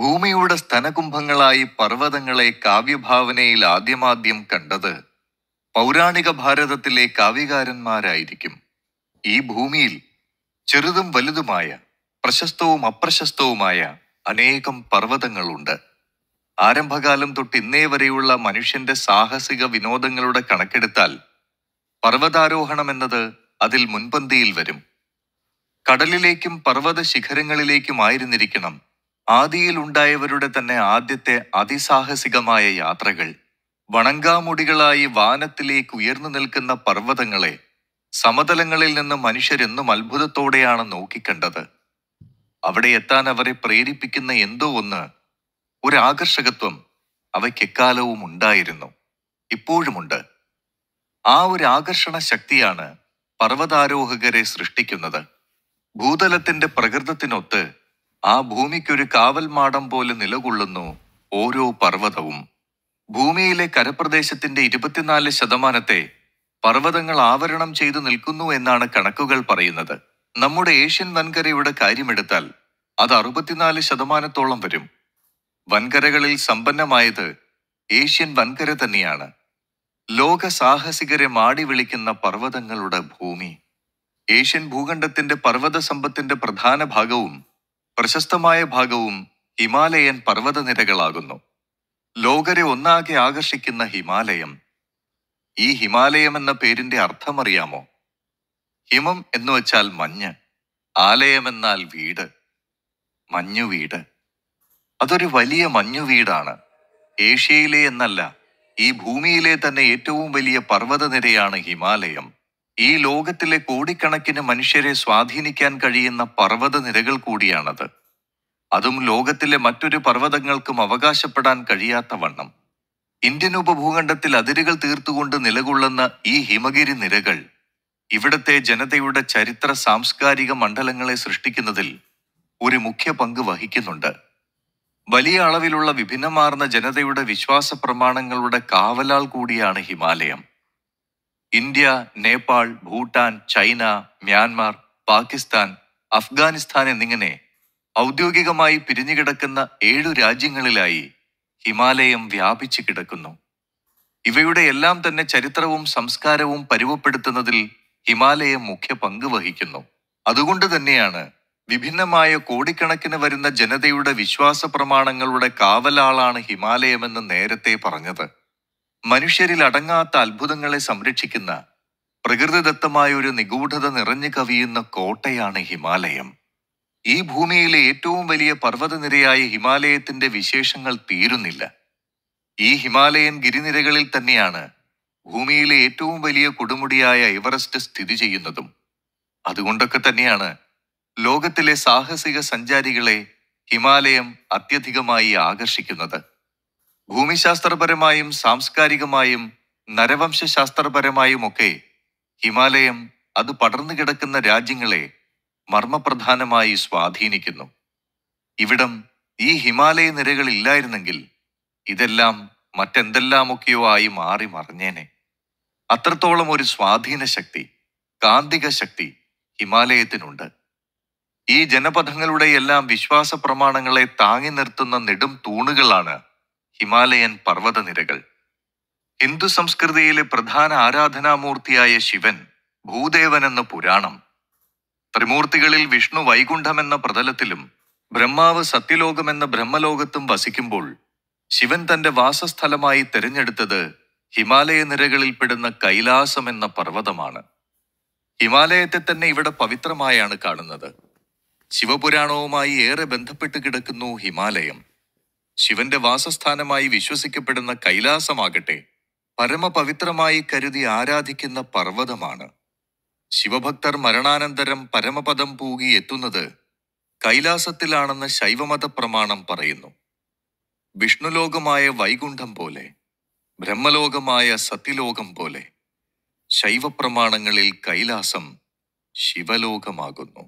ഭൂമിയുടെ സ്തനകുംഭങ്ങളായി പർവ്വതങ്ങളെ കാവ്യഭാവനയിൽ ആദ്യമാദ്യം കണ്ടത് പൗരാണിക ഭാരതത്തിലെ കാവ്യകാരന്മാരായിരിക്കും ഈ ഭൂമിയിൽ ചെറുതും വലുതുമായ പ്രശസ്തവും അപ്രശസ്തവുമായ അനേകം പർവ്വതങ്ങളുണ്ട് ആരംഭകാലം തൊട്ട് ഇന്നേ വരെയുള്ള മനുഷ്യന്റെ സാഹസിക വിനോദങ്ങളുടെ കണക്കെടുത്താൽ പർവ്വതാരോഹണം എന്നത് അതിൽ മുൻപന്തിയിൽ വരും കടലിലേക്കും പർവ്വത ശിഖരങ്ങളിലേക്കുമായിരുന്നിരിക്കണം ഉണ്ടായവരുടെ തന്നെ ആദ്യത്തെ അതിസാഹസികമായ യാത്രകൾ വണങ്കാമുടികളായി വാനത്തിലേക്ക് ഉയർന്നു നിൽക്കുന്ന പർവ്വതങ്ങളെ സമതലങ്ങളിൽ നിന്ന് മനുഷ്യരെന്നും അത്ഭുതത്തോടെയാണ് നോക്കിക്കണ്ടത് അവിടെ എത്താൻ അവരെ പ്രേരിപ്പിക്കുന്ന എന്തോ ഒന്ന് ഒരു ആകർഷകത്വം അവയ്ക്ക് എക്കാലവും ഉണ്ടായിരുന്നു ഇപ്പോഴുമുണ്ട് ആ ഒരു ആകർഷണ ശക്തിയാണ് പർവ്വതാരോഹകരെ സൃഷ്ടിക്കുന്നത് ഭൂതലത്തിന്റെ പ്രകൃതത്തിനൊത്ത് ആ ഭൂമിക്കൊരു കാവൽമാടം പോലെ നിലകൊള്ളുന്നു ഓരോ പർവ്വതവും ഭൂമിയിലെ കരപ്രദേശത്തിന്റെ ഇരുപത്തിനാല് ശതമാനത്തെ പർവ്വതങ്ങൾ ആവരണം ചെയ്തു നിൽക്കുന്നു എന്നാണ് കണക്കുകൾ പറയുന്നത് നമ്മുടെ ഏഷ്യൻ വൻകരയുടെ കാര്യമെടുത്താൽ അത് അറുപത്തിനാല് ശതമാനത്തോളം വരും വൻകരകളിൽ സമ്പന്നമായത് ഏഷ്യൻ വൻകര തന്നെയാണ് ലോക സാഹസികരെ മാടി വിളിക്കുന്ന പർവ്വതങ്ങളുടെ ഭൂമി ഏഷ്യൻ ഭൂഖണ്ഡത്തിന്റെ പർവ്വത സമ്പത്തിന്റെ പ്രധാന ഭാഗവും പ്രശസ്തമായ ഭാഗവും ഹിമാലയൻ പർവ്വതനിരകളാകുന്നു ലോകരെ ഒന്നാകെ ആകർഷിക്കുന്ന ഹിമാലയം ഈ ഹിമാലയം എന്ന പേരിന്റെ അർത്ഥമറിയാമോ ഹിമം എന്ന് വെച്ചാൽ മഞ്ഞ് ആലയമെന്നാൽ വീട് മഞ്ഞുവീട് അതൊരു വലിയ മഞ്ഞുവീടാണ് ഏഷ്യയിലെ എന്നല്ല ഈ ഭൂമിയിലെ തന്നെ ഏറ്റവും വലിയ പർവ്വതനിരയാണ് ഹിമാലയം ഈ ലോകത്തിലെ കോടിക്കണക്കിന് മനുഷ്യരെ സ്വാധീനിക്കാൻ കഴിയുന്ന പർവ്വത നിരകൾ കൂടിയാണത് അതും ലോകത്തിലെ മറ്റൊരു പർവ്വതങ്ങൾക്കും അവകാശപ്പെടാൻ കഴിയാത്ത വണ്ണം ഇന്ത്യൻ ഉപഭൂഖണ്ഡത്തിൽ അതിരുകൾ തീർത്തുകൊണ്ട് നിലകൊള്ളുന്ന ഈ ഹിമഗിരി നിരകൾ ഇവിടത്തെ ജനതയുടെ ചരിത്ര സാംസ്കാരിക മണ്ഡലങ്ങളെ സൃഷ്ടിക്കുന്നതിൽ ഒരു മുഖ്യ പങ്ക് വഹിക്കുന്നുണ്ട് വലിയ അളവിലുള്ള വിഭിന്നമാർന്ന ജനതയുടെ വിശ്വാസ പ്രമാണങ്ങളുടെ കാവലാൾ കൂടിയാണ് ഹിമാലയം India Nepal Bhutan China Myanmar Pakistan Afghanistan എന്നിങ്ങനെ ഔദ്യോഗികമായി പിരിഞ്ഞുകിടക്കുന്ന ഏഴു രാജ്യങ്ങളിലായി ഹിമാലയം വ്യാപിച്ചു കിടക്കുന്നു ഇവയുടെ എല്ലാം തന്നെ ചരിത്രവും സംസ്കാരവും പരുവപ്പെടുത്തുന്നതിൽ ഹിമാലയം മുഖ്യ പങ്ക് വഹിക്കുന്നു അതുകൊണ്ട് തന്നെയാണ് വിഭിന്നമായ കോടിക്കണക്കിന് വരുന്ന ജനതയുടെ വിശ്വാസ പ്രമാണങ്ങളുടെ കാവലാളാണ് ഹിമാലയമെന്ന് നേരത്തെ പറഞ്ഞത് മനുഷ്യരിൽ അടങ്ങാത്ത അത്ഭുതങ്ങളെ സംരക്ഷിക്കുന്ന പ്രകൃതിദത്തമായ ഒരു നിഗൂഢത നിറഞ്ഞു കവിയുന്ന കോട്ടയാണ് ഹിമാലയം ഈ ഭൂമിയിലെ ഏറ്റവും വലിയ പർവ്വതനിരയായ ഹിമാലയത്തിന്റെ വിശേഷങ്ങൾ തീരുന്നില്ല ഈ ഹിമാലയൻ ഗിരിനിരകളിൽ തന്നെയാണ് ഭൂമിയിലെ ഏറ്റവും വലിയ കൊടുമുടിയായ എവറസ്റ്റ് സ്ഥിതി ചെയ്യുന്നതും അതുകൊണ്ടൊക്കെ തന്നെയാണ് ലോകത്തിലെ സാഹസിക സഞ്ചാരികളെ ഹിമാലയം അത്യധികമായി ആകർഷിക്കുന്നത് ഭൂമിശാസ്ത്രപരമായും സാംസ്കാരികമായും നരവംശാസ്ത്രപരമായുമൊക്കെ ഹിമാലയം അത് പടർന്നു കിടക്കുന്ന രാജ്യങ്ങളെ മർമ്മപ്രധാനമായി സ്വാധീനിക്കുന്നു ഇവിടം ഈ ഹിമാലയ നിരകളില്ലായിരുന്നെങ്കിൽ ഇതെല്ലാം മറ്റെന്തെല്ലാമൊക്കെയോ ആയി മാറി മറിഞ്ഞേനെ അത്രത്തോളം ഒരു സ്വാധീന ശക്തി കാന്തിക ശക്തി ഹിമാലയത്തിനുണ്ട് ഈ ജനപഥങ്ങളുടെയെല്ലാം വിശ്വാസ പ്രമാണങ്ങളെ താങ്ങി നിർത്തുന്ന നെടും തൂണുകളാണ് ഹിമാലയൻ പർവ്വതനിരകൾ ഹിന്ദു സംസ്കൃതിയിലെ പ്രധാന ആരാധനാമൂർത്തിയായ ശിവൻ ഭൂദേവനെന്ന പുരാണം ത്രിമൂർത്തികളിൽ വിഷ്ണു വൈകുണ്ഠമെന്ന പ്രതലത്തിലും ബ്രഹ്മാവ് സത്യലോകമെന്ന ബ്രഹ്മലോകത്തും വസിക്കുമ്പോൾ ശിവൻ തന്റെ വാസസ്ഥലമായി തിരഞ്ഞെടുത്തത് ഹിമാലയ നിരകളിൽപ്പെടുന്ന കൈലാസം എന്ന പർവ്വതമാണ് ഹിമാലയത്തെ തന്നെ ഇവിടെ പവിത്രമായാണ് കാണുന്നത് ശിവപുരാണവുമായി ഏറെ ബന്ധപ്പെട്ട് കിടക്കുന്നു ഹിമാലയം ശിവന്റെ വാസസ്ഥാനമായി വിശ്വസിക്കപ്പെടുന്ന കൈലാസമാകട്ടെ പരമപവിത്രമായി കരുതി ആരാധിക്കുന്ന പർവ്വതമാണ് ശിവഭക്തർ മരണാനന്തരം പരമപദം പൂകി എത്തുന്നത് കൈലാസത്തിലാണെന്ന് ശൈവമത പ്രമാണം പറയുന്നു വിഷ്ണുലോകമായ വൈകുണ്ഠം പോലെ ബ്രഹ്മലോകമായ സത്യലോകം പോലെ ശൈവപ്രമാണങ്ങളിൽ കൈലാസം ശിവലോകമാകുന്നു